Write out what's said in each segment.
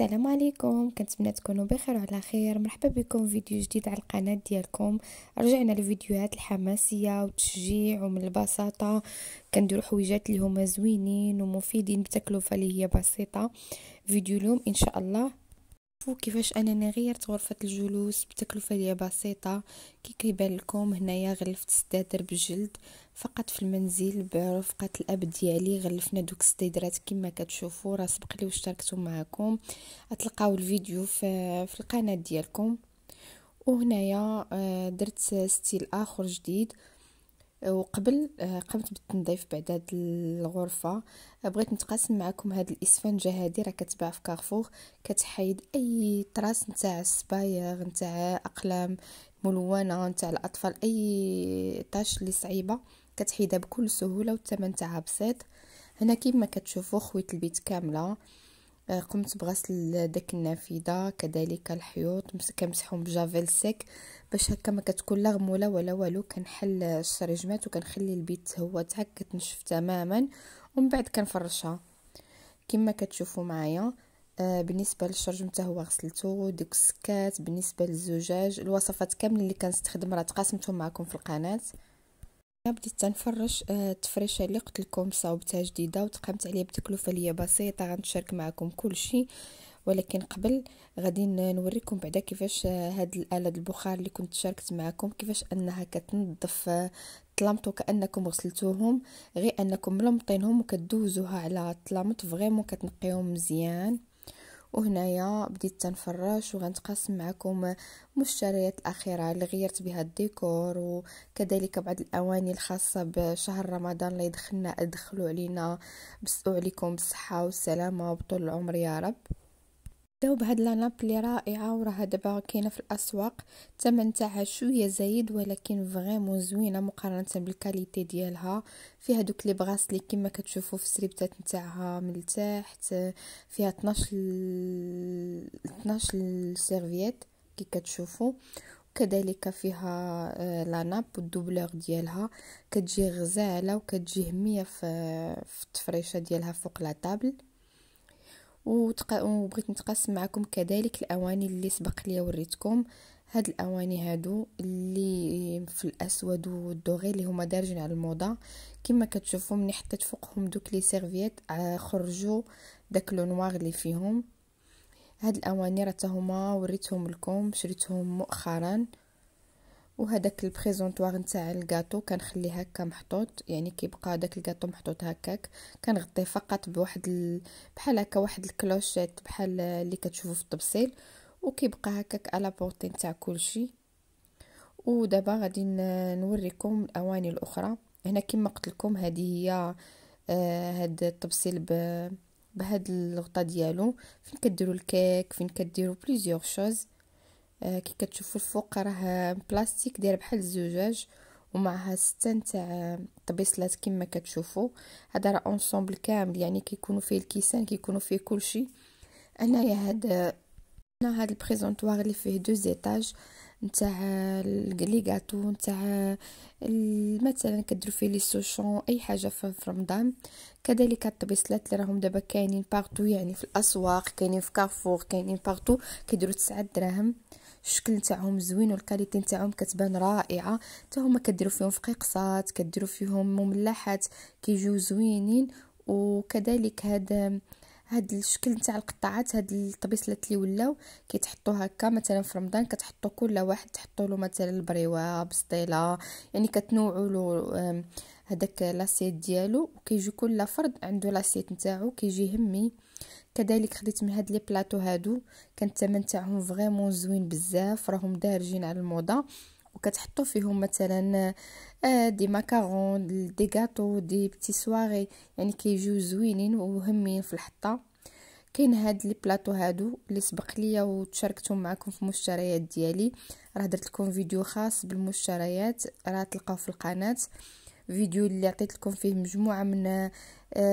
السلام عليكم كنتمنى تكونوا بخير وعلى خير مرحبا بكم في فيديو جديد على القناه ديالكم رجعنا لفيديوهات الحماسيه والتشجيع ومن البساطه كنديروا حويجات اللي هما زوينين ومفيدين بتكلفه اللي هي بسيطه فيديو اليوم ان شاء الله شوفوا كيفاش انني غيرت غرفة الجلوس بتكلفة اللي بسيطة كي كيبان لكم هنايا غلفت ستادر بالجلد فقط في المنزل برفقة الاب ديالي غلفنا دوك السدادرات كما كتشوفوا راه سبق لي واشتركتو معكم تلقاو الفيديو في, في القناة ديالكم وهنايا آه، درت ستيل اخر جديد آه، وقبل آه، قمت بالتنظيف بعد هاد الغرفه آه، بغيت نتقاسم معكم هاد الاسفنجه هادي راه كتباع في كارفور كتحيد اي تراس نتاع السباير نتاع اقلام ملونه نتاع الاطفال اي طاش اللي صعيبه كتحيدها بكل سهوله والثمن تاعها بسيط هنا كيما كتشوفوا خويت البيت كامله آه، قمت بغسل داك النافذه كذلك الحيوط كنمسحهم بجافيل سيك باش هكا ما كتكون لا غموله ولا والو كنحل الشريجمات وكنخلي البيت هو تاعك كتنشف تماما ومن بعد كنفرشها كما كتشوفوا معايا آه، بالنسبه للشرجم حتى هو غسلتو دوك السكات بالنسبه للزجاج الوصفات كامله اللي كنستخدم راه تقاسمتهم معكم في القناه بديت تنفرش التفريشه آه، اللي قلت لكم صاوبتها جديده وتقامت عليها بتكلفه ليا بسيطه غنشارك معكم كل شيء ولكن قبل غادي نوريكم بعدا كيفاش آه، هاد الاله البخار اللي كنت شاركت معكم كيفاش انها كتنظف آه، طلامط وكانكم غسلتوهم غير انكم ملمطينهم وكدوزوها على الطلامط فريمون كتنقيهم مزيان وهنايا بديت تنفرش وغنتقاسم معكم المشتريات الاخيره اللي غيرت بها الديكور وكذلك بعض الاواني الخاصه بشهر رمضان اللي دخلنا ادخلوا علينا بسؤ عليكم بالصحه والسلامه وبطول العمر يا رب بداو بهاد لاناب لي رائعه وراها دابا كاينه في الاسواق الثمن تاعها شويه زايد ولكن فغيمون زوينه مقارنه بالكاليتي ديالها فيها دوك لي بغاس لي كيما كتشوفو في السريبتات نتاعها من التحت فيها طناش ال طناش السيرفيات كي كتشوفو كذلك فيها آه، لاناب والدوبلور ديالها كتجي غزاله وكتجي هميه في التفريشه ديالها فوق لاطابل طابل وتق... وبغيت نتقاسم معكم كذلك الاواني اللي سبق لي وريتكم هاد الاواني هادو اللي في الاسود والدوغي اللي هما دارجين على الموضه كما كتشوفوا ملي حطيت فوقهم دوك لي سيرفييت خرجوا داك لو نوار اللي فيهم هاد الاواني راه هما وريتهم لكم شريتهم مؤخرا وهذاك البريزونطوار نتاع الكاطو كنخليه هكا محطوط يعني كيبقى داك الكاطو محطوط هكاك كنغطيه فقط بواحد ال... بحال هكا واحد الكلوشيت بحال اللي كتشوفوا في الطبسيل وكيبقى هكاك على بورتي نتاع كلشي ودابا غادي نوريكم الاواني الاخرى هنا كما قلت لكم هذه هي آه، هاد التبسيل ب بهاد الغطا ديالو فين كديروا الكيك فين كديروا بليزيوغ شوز آه، كي كتشوفوا الفوق راه بلاستيك داير بحال الزجاج ومعها ستة نتاع آه، طبيصلات كما كتشوفوا هذا راه اونصومبل كامل يعني كيكونوا فيه الكيسان كيكونوا فيه كلشي انايا هاد هنا آه، هاد البريزونطوار اللي فيه دو زيتاج نتاع لي غاتو نتاع مثلا كديروا فيه لي سوشون اي حاجه في رمضان كذلك الطبيصلات اللي راهم دابا كاينين بارتو يعني في الاسواق كاينين في كارفور كاينين بارتو كيديروا 9 دراهم الشكل تاعهم زوين والكاليتي تاعهم كتبان رائعه حتى هما كديروا فيهم فقيقصات كديروا فيهم مملحات كيجيو زوينين وكذلك هذا هاد الشكل نتاع القطاعات هاد الطبيسلات اللي ولاو كيتحطوا هكا مثلا في رمضان كتحطوا كل واحد تحطوا له مثلا البريوه بسطيله يعني كتنوعوا له هذاك لاسيت ديالو وكيجي كل فرد عنده لاسيت نتاعو كيجي همي كذلك خديت من هاد لي بلاطو هادو كان الثمن تاعهم فريمون زوين بزاف راهم دارجين على الموضه وكتحطوا فيهم مثلا آه، دي ماكارون دي غاتو دي بتي سواري يعني كيجيو زوينين وهمين في الحطه كاين هاد لي بلاطو هادو اللي سبق ليا وتشاركتهم معكم في المشتريات ديالي راه درت لكم فيديو خاص بالمشتريات راه تلقاو في القناه فيديو اللي عطيت لكم فيه مجموعه من آه،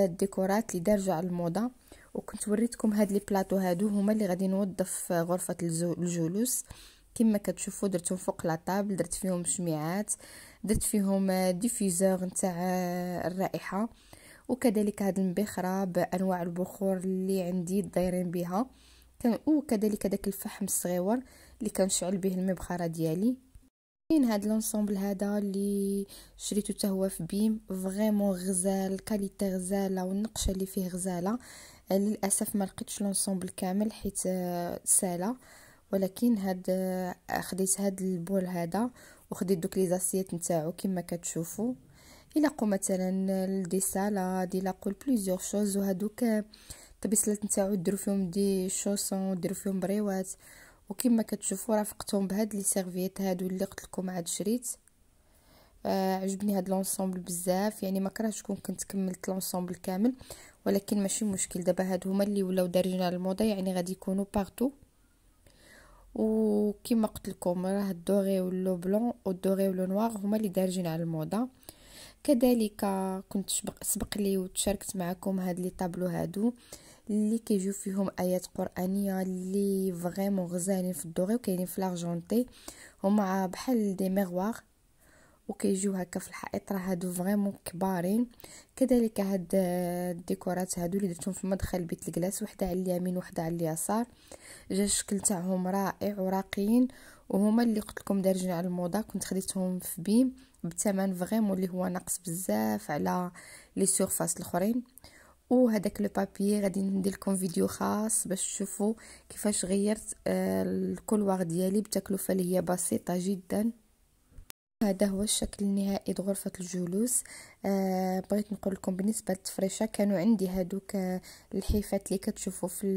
الديكورات اللي دارجه على الموضه وكنت وريتكم هاد لي بلاطو هادو هما اللي غادي نوظف غرفه الجلوس كما كتشوفوا درتهم فوق لا طابل درت فيهم شميعات درت فيهم ديفيزور آه، نتاع آه، الرائحه وكذلك هاد المبخره بانواع البخور اللي عندي دايرين بها وكذلك داك الفحم الصغيور اللي كنشعل به المبخره ديالي كاين هاد لونسومبل هذا اللي شريته حتى هو في بيم فريمون غزال كاليتي غزاله والنقشه اللي فيه غزاله آه، للاسف ما لقيتش لونسومبل كامل حيت آه، ساله ولكن هاد آه، خديت هاد البول هذا وخديت دوك لي زاسيات نتاعو كما كتشوفوا الى قو مثلا دي دي لا قو بليزيور شوز وهادوك طبيسلات نتاعو ديروا فيهم دي شوسون ديروا فيهم بريوات وكما كتشوفوا رافقتهم بهاد لي سيرفيت هادو اللي قلت لكم عاد شريت آه عجبني هاد لونسومبل بزاف يعني ما كرهتش كون كنت كملت لونسومبل كامل ولكن ماشي مشكل دابا هاد هما اللي ولاو دارجين على الموضه يعني غادي يكونوا بارتو وكما قلت لكم راه الدوغي واللو بلون والدوغي واللو نوار هما اللي دارجين على الموضه كذلك كنت سبق لي وتشاركت معكم هاد لي طابلو هادو اللي كيجيو فيهم ايات قرانيه اللي فريمون غزالين في الدوغي وكاينين في لارجونتي هما بحال دي ميغوار وكيجيو هكا في الحائط راه هادو فريمون كبارين كذلك هاد الديكورات هادو اللي درتهم في مدخل بيت الكلاس وحده على اليمين وحده على اليسار جا الشكل تاعهم رائع وراقيين وهما اللي قلت لكم دارجين على الموضه كنت خديتهم في بيم بثمن فريمون اللي هو ناقص بزاف على لي سيرفاس الاخرين وهداك لو بابي غادي ندير لكم فيديو خاص باش تشوفوا كيفاش غيرت آه، الكولوار ديالي بتكلفه اللي هي بسيطه جدا هذا هو الشكل النهائي لغرفة الجلوس آه بغيت نقول لكم بالنسبة للتفريشة كانوا عندي هادوك آه، الحيفات اللي كتشوفوا في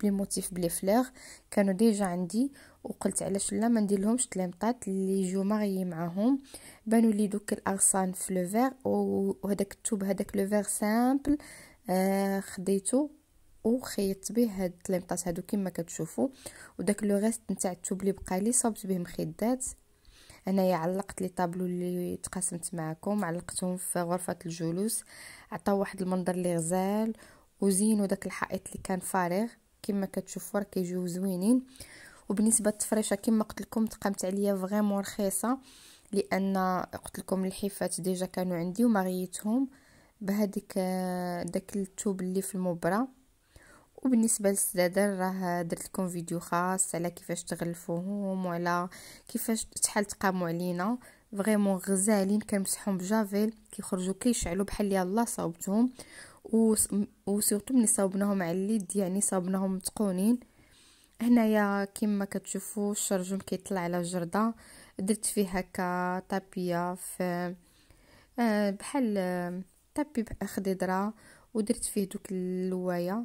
بلي موتيف بلي فلوغ كانوا ديجا عندي وقلت علاش لا ما نديرلهمش تليمطات اللي يجوا مغي معاهم بانوا لي دوك الاغصان في لو فيغ وهداك التوب هداك لو فيغ سامبل آه خديته وخيطت به هاد التليمطات هادو كما كتشوفوا وداك لو ريست نتاع التوب اللي بقى لي صبت به مخدات انايا علقت لي طابلو اللي تقاسمت معكم علقتهم في غرفه الجلوس عطاو واحد المنظر اللي غزال وزينوا داك الحائط اللي كان فارغ كما كتشوفوا راه كيجيو زوينين وبالنسبه للتفريشه كما قلت لكم تقامت عليا فريمون رخيصه لان قلت لكم الحفات ديجا كانوا عندي وما غيتهم بهذيك آه، داك التوب اللي في المبره وبالنسبه للسدادر راه درت لكم فيديو خاص على كيفاش تغلفوهم وعلى كيفاش شحال تقاموا علينا فريمون غزالين كنمسحهم بجافيل كيخرجوا كيشعلوا بحال يلاه صاوبتهم و وسورتو ملي صوبناهم على اليد يعني صوبناهم متقونين هنايا كما كتشوفوا الشرجم كيطلع على الجرده درت فيه هكا طابيه في آه، بحال آه، طابي خضيضره ودرت فيه دوك اللوايه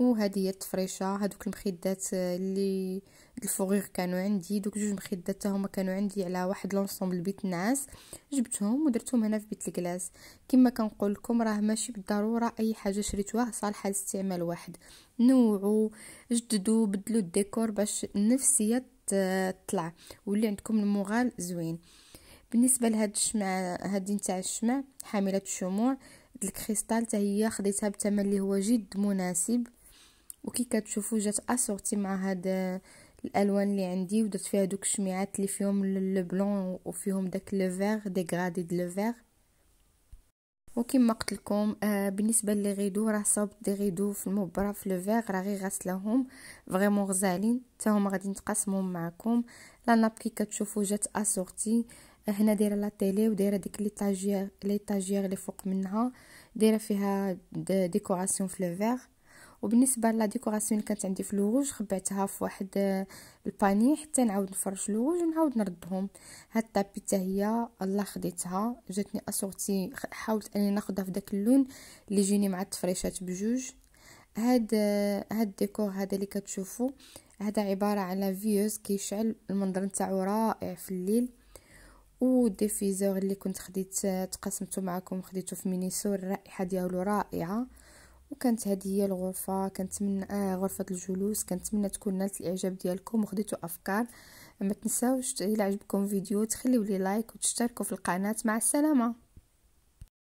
وهذه هي التفريشه هذوك المخدات آه، اللي الفوغيغ كانوا عندي دوك جوج مخدات هما كانوا عندي على واحد لونسومبل بيت الناس جبتهم ودرتهم هنا في بيت الكلاس كما كنقول لكم راه ماشي بالضروره اي حاجه شريتوها صالحه لاستعمال واحد نوعوا جددوا بدلوا الديكور باش النفسيه تطلع واللي عندكم المغال زوين بالنسبه لهاد الشمع هادي نتاع الشمع حامله الشموع الكريستال حتى هي خديتها بثمن اللي هو جد مناسب وكي كتشوفوا جات اسورتي مع هاد الالوان اللي عندي ودرت فيها دوك الشميعات اللي فيهم لو بلون وفيهم داك لو فيغ ديغرادي د لو وكما قلت لكم آه بالنسبه لي غيدو راه صوبت دي غيدو في المبرة في لو فيغ راه غير غسلهم فريمون غزالين حتى هما غادي نتقاسمهم معكم لا ناب كي كتشوفوا جات اسورتي هنا دايره لا تيلي ودايره ديك لي طاجير لي طاجير اللي فوق منها دايره فيها ديكوراسيون في لو فيغ وبالنسبه لا ديكوراسيون اللي كانت عندي في الوج خبعتها في واحد آه، الباني حتى نعاود نفرش الوج ونعاود نردهم هاد الطابي حتى هي الله خديتها جاتني اسورتي حاولت اني ناخدها في داك اللون اللي جيني مع التفريشات بجوج هاد آه، هاد الديكور هذا اللي كتشوفوا هذا عباره على فيوز كيشعل المنظر نتاعو رائع في الليل ديفيزور اللي كنت خديت آه، تقاسمته معكم خديته في مينيسور الرائحه ديالو رائعه وكانت هذه هي الغرفه كنتمنى آه غرفه الجلوس كنتمنى تكون نالت الاعجاب ديالكم وخديتوا افكار ما تنساوش الا عجبكم فيديو تخليو لي لايك وتشتركوا في القناه مع السلامه